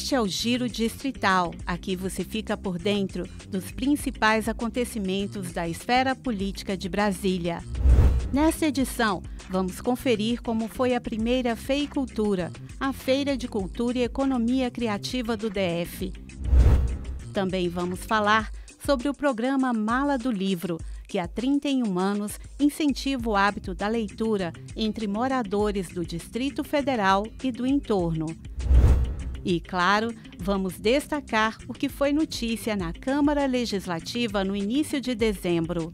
Este é o Giro Distrital. Aqui você fica por dentro dos principais acontecimentos da esfera política de Brasília. Nesta edição, vamos conferir como foi a primeira Fei Cultura, a Feira de Cultura e Economia Criativa do DF. Também vamos falar sobre o programa Mala do Livro, que há 31 anos incentiva o hábito da leitura entre moradores do Distrito Federal e do entorno. E, claro, vamos destacar o que foi notícia na Câmara Legislativa no início de dezembro.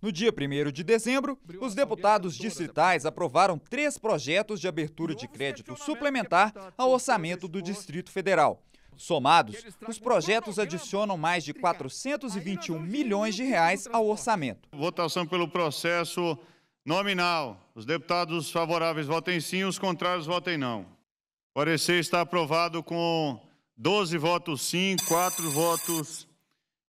No dia 1 de dezembro, os deputados né? distritais aprovaram três projetos de abertura de crédito suplementar ao orçamento do Distrito Federal. Somados, os projetos adicionam mais de 421 milhões de reais ao orçamento. Votação pelo processo Nominal. Os deputados favoráveis votem sim, os contrários votem não. O parecer está aprovado com 12 votos sim, 4 votos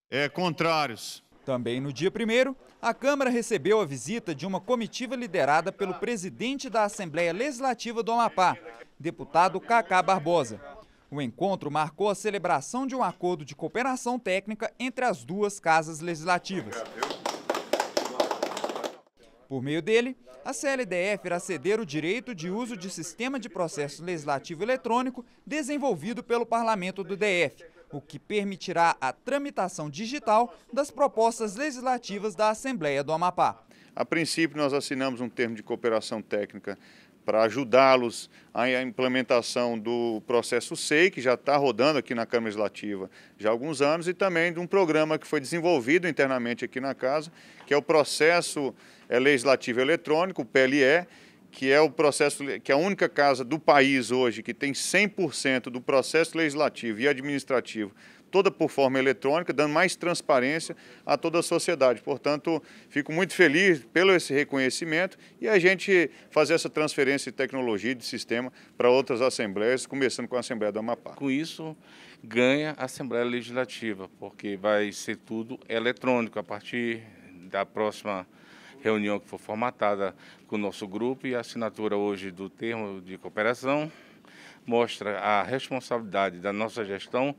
é, contrários. Também no dia 1 a Câmara recebeu a visita de uma comitiva liderada pelo presidente da Assembleia Legislativa do Amapá, deputado Cacá Barbosa. O encontro marcou a celebração de um acordo de cooperação técnica entre as duas casas legislativas. Por meio dele, a CLDF irá ceder o direito de uso de sistema de processo legislativo eletrônico desenvolvido pelo Parlamento do DF, o que permitirá a tramitação digital das propostas legislativas da Assembleia do Amapá. A princípio, nós assinamos um termo de cooperação técnica para ajudá-los à implementação do processo SEI, que já está rodando aqui na Câmara Legislativa já há alguns anos, e também de um programa que foi desenvolvido internamente aqui na Casa, que é o Processo eh, Legislativo Eletrônico, o PLE, que é o processo, que é a única casa do país hoje que tem 100% do processo legislativo e administrativo toda por forma eletrônica, dando mais transparência a toda a sociedade. Portanto, fico muito feliz pelo esse reconhecimento e a gente fazer essa transferência de tecnologia e de sistema para outras assembleias, começando com a Assembleia do Amapá. Com isso, ganha a Assembleia Legislativa, porque vai ser tudo eletrônico a partir da próxima reunião que foi formatada com o nosso grupo e a assinatura hoje do termo de cooperação mostra a responsabilidade da nossa gestão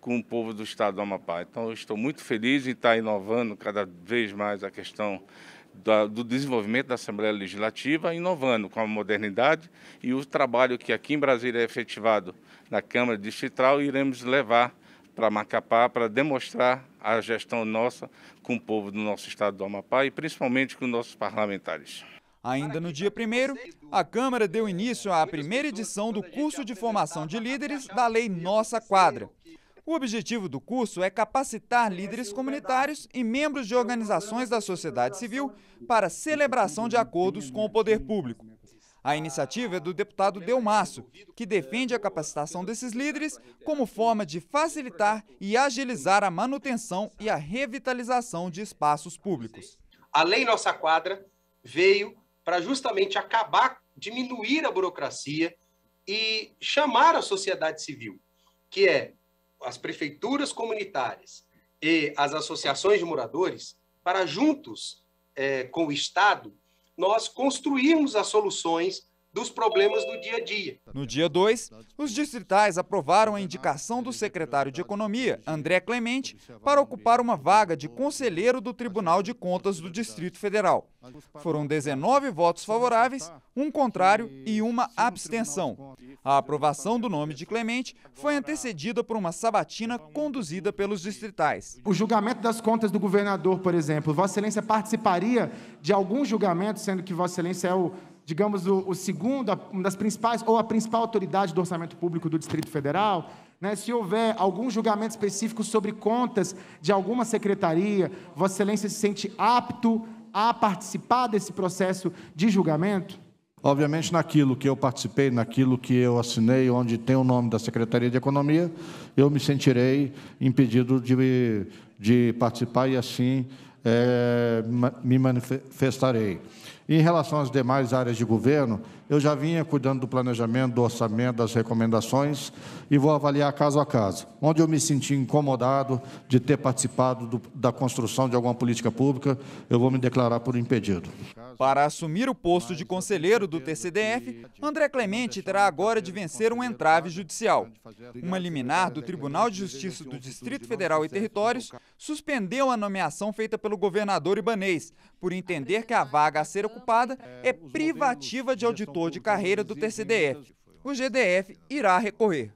com o povo do estado do Amapá. Então, eu estou muito feliz em estar inovando cada vez mais a questão do desenvolvimento da Assembleia Legislativa, inovando com a modernidade e o trabalho que aqui em Brasília é efetivado na Câmara Distrital, iremos levar para Macapá para demonstrar a gestão nossa com o povo do nosso estado do Amapá e principalmente com nossos parlamentares. Ainda no dia 1, a Câmara deu início à primeira edição do curso de formação de líderes da Lei Nossa Quadra. O objetivo do curso é capacitar líderes comunitários e membros de organizações da sociedade civil para celebração de acordos com o poder público. A iniciativa é do deputado Delmaço, que defende a capacitação desses líderes como forma de facilitar e agilizar a manutenção e a revitalização de espaços públicos. A Lei Nossa Quadra veio para justamente acabar, diminuir a burocracia e chamar a sociedade civil, que é as prefeituras comunitárias e as associações de moradores, para juntos é, com o Estado nós construirmos as soluções dos problemas do dia a dia. No dia 2, os distritais aprovaram a indicação do secretário de Economia, André Clemente, para ocupar uma vaga de conselheiro do Tribunal de Contas do Distrito Federal. Foram 19 votos favoráveis, um contrário e uma abstenção. A aprovação do nome de Clemente foi antecedida por uma sabatina conduzida pelos distritais. O julgamento das contas do governador, por exemplo, Vossa Excelência participaria de algum julgamento, sendo que Vossa Excelência é o digamos, o, o segundo, uma das principais, ou a principal autoridade do orçamento público do Distrito Federal, né, se houver algum julgamento específico sobre contas de alguma secretaria, Vossa Excelência se sente apto a participar desse processo de julgamento? Obviamente, naquilo que eu participei, naquilo que eu assinei, onde tem o nome da Secretaria de Economia, eu me sentirei impedido de, de participar e assim é, me manifestarei em relação às demais áreas de governo, eu já vinha cuidando do planejamento, do orçamento, das recomendações e vou avaliar caso a caso. Onde eu me senti incomodado de ter participado do, da construção de alguma política pública, eu vou me declarar por impedido. Para assumir o posto de conselheiro do TCDF, André Clemente terá agora de vencer um entrave judicial. Uma liminar do Tribunal de Justiça do Distrito Federal e Territórios suspendeu a nomeação feita pelo governador Ibanês, por entender que a vaga a ser ocupada é, é privativa de auditor de carreira do TCDF. O GDF irá recorrer.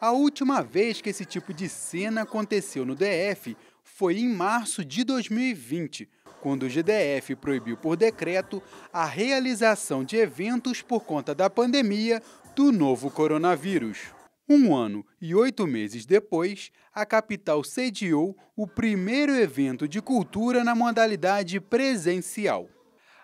A última vez que esse tipo de cena aconteceu no DF foi em março de 2020, quando o GDF proibiu por decreto a realização de eventos por conta da pandemia do novo coronavírus. Um ano e oito meses depois, a capital sediou o primeiro evento de cultura na modalidade presencial.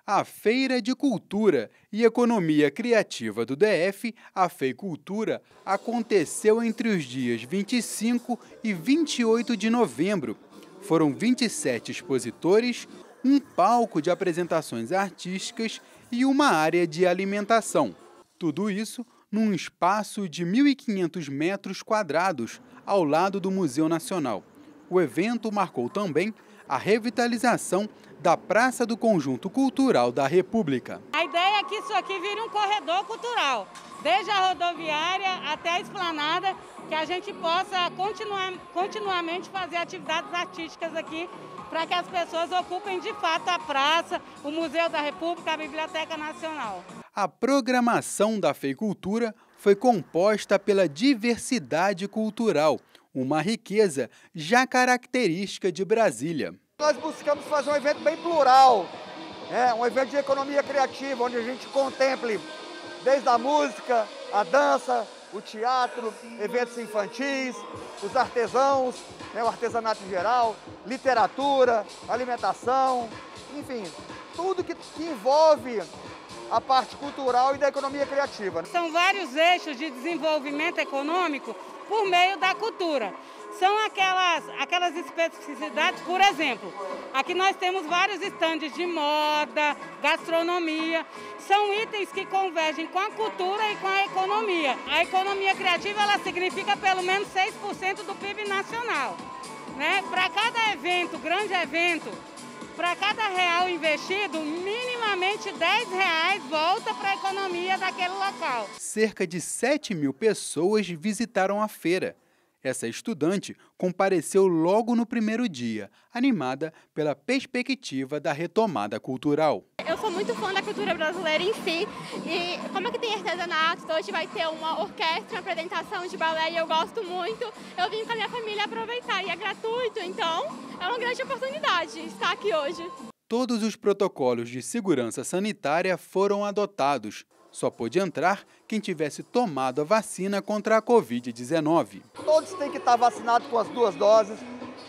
A Feira de Cultura e Economia Criativa do DF, a FEI Cultura, aconteceu entre os dias 25 e 28 de novembro. Foram 27 expositores, um palco de apresentações artísticas e uma área de alimentação. Tudo isso num espaço de 1.500 metros quadrados ao lado do Museu Nacional. O evento marcou também a revitalização da Praça do Conjunto Cultural da República. A ideia é que isso aqui vire um corredor cultural, desde a rodoviária até a esplanada, que a gente possa continuar, continuamente fazer atividades artísticas aqui para que as pessoas ocupem de fato a praça, o Museu da República, a Biblioteca Nacional. A programação da Feicultura foi composta pela diversidade cultural, uma riqueza já característica de Brasília. Nós buscamos fazer um evento bem plural, né? um evento de economia criativa, onde a gente contemple desde a música, a dança, o teatro, eventos infantis, os artesãos, né, o artesanato em geral, literatura, alimentação, enfim, tudo que, que envolve a parte cultural e da economia criativa. São vários eixos de desenvolvimento econômico por meio da cultura são aquelas, aquelas especificidades, por exemplo, aqui nós temos vários estandes de moda, gastronomia, são itens que convergem com a cultura e com a economia. A economia criativa ela significa pelo menos 6% do PIB nacional. Né? Para cada evento, grande evento, para cada real investido, minimamente 10 reais volta para a economia daquele local. Cerca de 7 mil pessoas visitaram a feira. Essa estudante compareceu logo no primeiro dia, animada pela perspectiva da retomada cultural. Eu sou muito fã da cultura brasileira em si e como é que tem artesanato, hoje então vai ter uma orquestra, uma apresentação de balé e eu gosto muito. Eu vim com a minha família aproveitar e é gratuito, então é uma grande oportunidade estar aqui hoje. Todos os protocolos de segurança sanitária foram adotados só pôde entrar quem tivesse tomado a vacina contra a Covid-19. Todos têm que estar vacinados com as duas doses,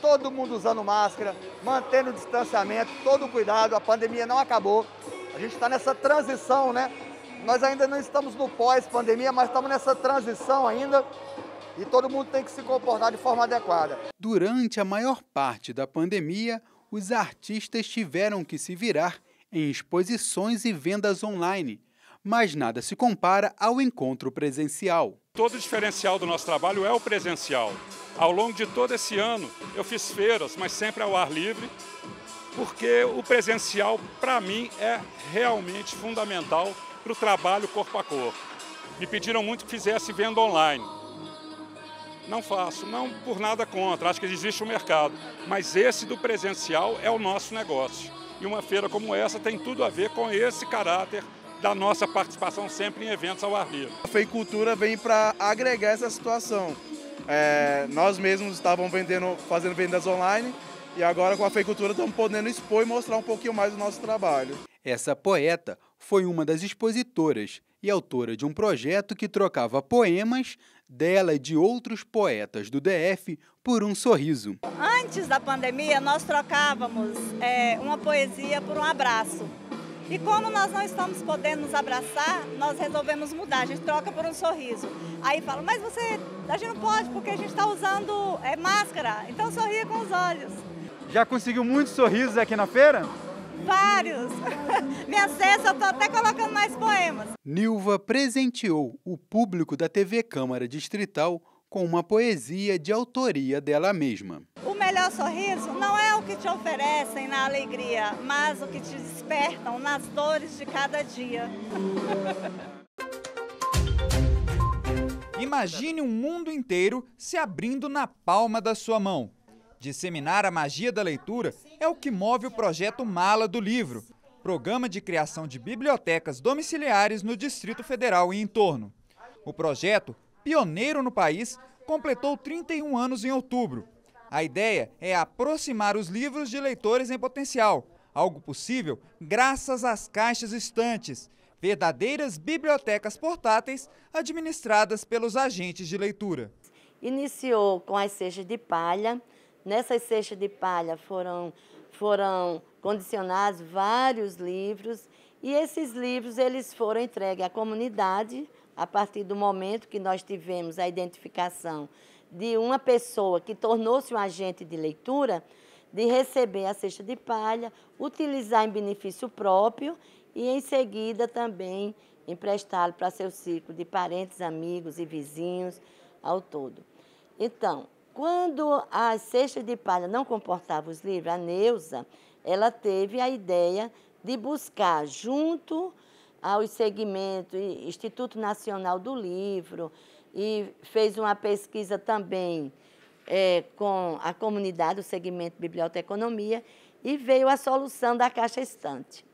todo mundo usando máscara, mantendo o distanciamento, todo o cuidado. A pandemia não acabou. A gente está nessa transição, né? Nós ainda não estamos no pós-pandemia, mas estamos nessa transição ainda e todo mundo tem que se comportar de forma adequada. Durante a maior parte da pandemia, os artistas tiveram que se virar em exposições e vendas online mas nada se compara ao encontro presencial. Todo o diferencial do nosso trabalho é o presencial. Ao longo de todo esse ano, eu fiz feiras, mas sempre ao ar livre, porque o presencial, para mim, é realmente fundamental para o trabalho corpo a corpo. Me pediram muito que fizesse venda online. Não faço, não por nada contra, acho que existe o um mercado, mas esse do presencial é o nosso negócio. E uma feira como essa tem tudo a ver com esse caráter da nossa participação sempre em eventos ao ar livre. A feicultura vem para agregar essa situação. É, nós mesmos estávamos vendendo, fazendo vendas online e agora com a feicultura estamos podendo expor e mostrar um pouquinho mais do nosso trabalho. Essa poeta foi uma das expositoras e autora de um projeto que trocava poemas dela e de outros poetas do DF por um sorriso. Antes da pandemia, nós trocávamos é, uma poesia por um abraço. E como nós não estamos podendo nos abraçar, nós resolvemos mudar, a gente troca por um sorriso. Aí fala, mas você, a gente não pode porque a gente está usando é, máscara, então sorria com os olhos. Já conseguiu muitos sorrisos aqui na feira? Vários! Me acessa, eu estou até colocando mais poemas. Nilva presenteou o público da TV Câmara Distrital com uma poesia de autoria dela mesma. O é o sorriso não é o que te oferecem na alegria, mas o que te despertam nas dores de cada dia. Imagine um mundo inteiro se abrindo na palma da sua mão. Disseminar a magia da leitura é o que move o projeto Mala do Livro, programa de criação de bibliotecas domiciliares no Distrito Federal e em torno. O projeto, pioneiro no país, completou 31 anos em outubro a ideia é aproximar os livros de leitores em potencial, algo possível graças às caixas estantes, verdadeiras bibliotecas portáteis administradas pelos agentes de leitura. Iniciou com as cestas de palha. Nessas cestas de palha foram, foram condicionados vários livros e esses livros eles foram entregues à comunidade a partir do momento que nós tivemos a identificação de uma pessoa que tornou-se um agente de leitura, de receber a cesta de palha, utilizar em benefício próprio e, em seguida, também emprestá-lo para seu ciclo de parentes, amigos e vizinhos ao todo. Então, quando a cesta de palha não comportava os livros, a Neuza, ela teve a ideia de buscar junto aos segmentos Instituto Nacional do Livro, e fez uma pesquisa também é, com a comunidade, o segmento biblioteconomia, e veio a solução da caixa estante.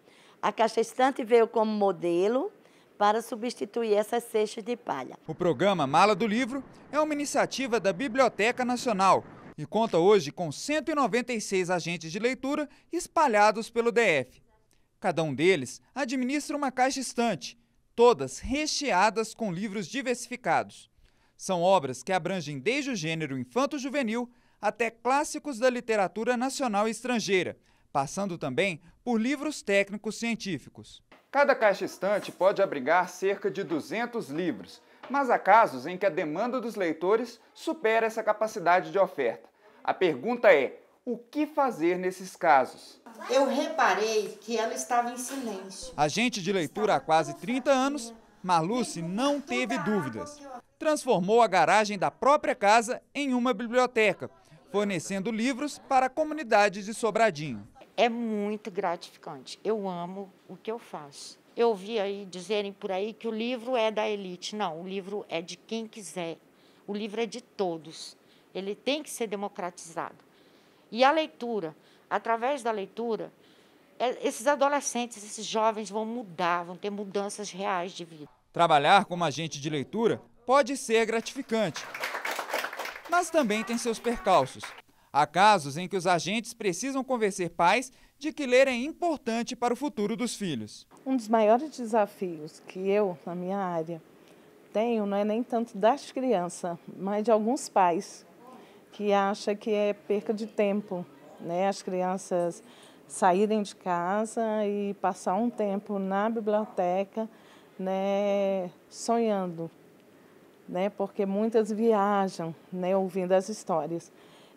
A caixa estante veio como modelo para substituir essas cestas de palha. O programa Mala do Livro é uma iniciativa da Biblioteca Nacional e conta hoje com 196 agentes de leitura espalhados pelo DF. Cada um deles administra uma caixa estante todas recheadas com livros diversificados. São obras que abrangem desde o gênero infanto-juvenil até clássicos da literatura nacional e estrangeira, passando também por livros técnicos científicos. Cada caixa estante pode abrigar cerca de 200 livros, mas há casos em que a demanda dos leitores supera essa capacidade de oferta. A pergunta é: o que fazer nesses casos. Eu reparei que ela estava em silêncio. Agente de leitura há quase 30 anos, Marluce não teve dúvidas. Transformou a garagem da própria casa em uma biblioteca, fornecendo livros para a comunidade de Sobradinho. É muito gratificante. Eu amo o que eu faço. Eu ouvi aí dizerem por aí que o livro é da elite. Não, o livro é de quem quiser. O livro é de todos. Ele tem que ser democratizado. E a leitura, através da leitura, é, esses adolescentes, esses jovens vão mudar, vão ter mudanças reais de vida. Trabalhar como agente de leitura pode ser gratificante, mas também tem seus percalços. Há casos em que os agentes precisam convencer pais de que ler é importante para o futuro dos filhos. Um dos maiores desafios que eu, na minha área, tenho não é nem tanto das crianças, mas de alguns pais que acha que é perca de tempo, né? As crianças saírem de casa e passar um tempo na biblioteca, né, sonhando, né, porque muitas viajam, né, ouvindo as histórias.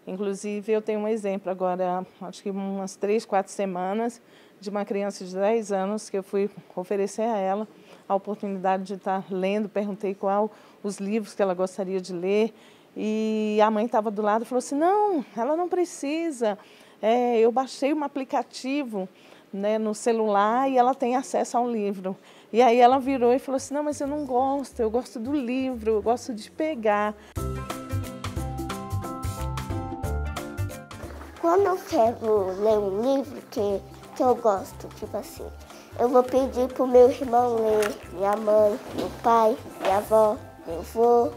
Inclusive, eu tenho um exemplo agora, acho que umas três, quatro semanas, de uma criança de 10 anos que eu fui oferecer a ela a oportunidade de estar lendo, perguntei qual os livros que ela gostaria de ler e a mãe estava do lado e falou assim: não, ela não precisa. É, eu baixei um aplicativo né, no celular e ela tem acesso ao livro. E aí ela virou e falou assim: não, mas eu não gosto, eu gosto do livro, eu gosto de pegar. Quando eu quero ler um livro que, que eu gosto, tipo assim, eu vou pedir para o meu irmão ler, minha mãe, meu pai, minha avó, meu avô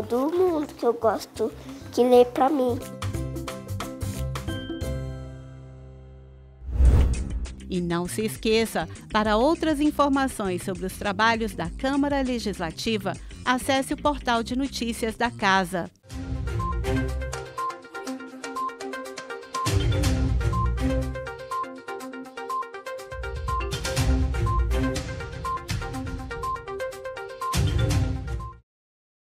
todo mundo que eu gosto que lê para mim. E não se esqueça, para outras informações sobre os trabalhos da Câmara Legislativa, acesse o portal de notícias da Casa.